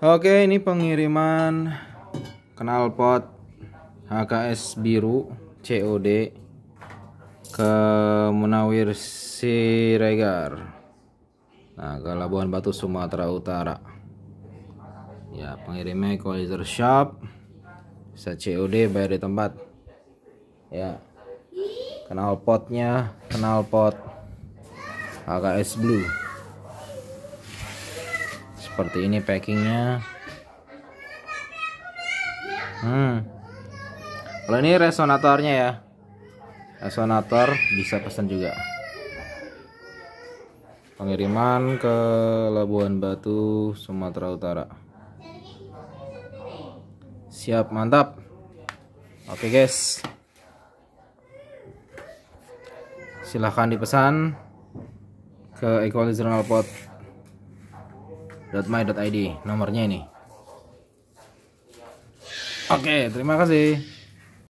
Oke, ini pengiriman knalpot HKS biru COD ke Munawir Siregar. Nah, ke Labuan Batu Sumatera Utara. Ya, pengirimnya Equalizer Shop. Bisa COD bayar di tempat. Ya. Knalpotnya knalpot HKS blue seperti ini packingnya hmm kalau ini resonatornya ya resonator bisa pesan juga pengiriman ke Labuan Batu Sumatera Utara siap mantap oke guys silahkan dipesan ke Equalizer Nalpot .my.id nomornya ini oke terima kasih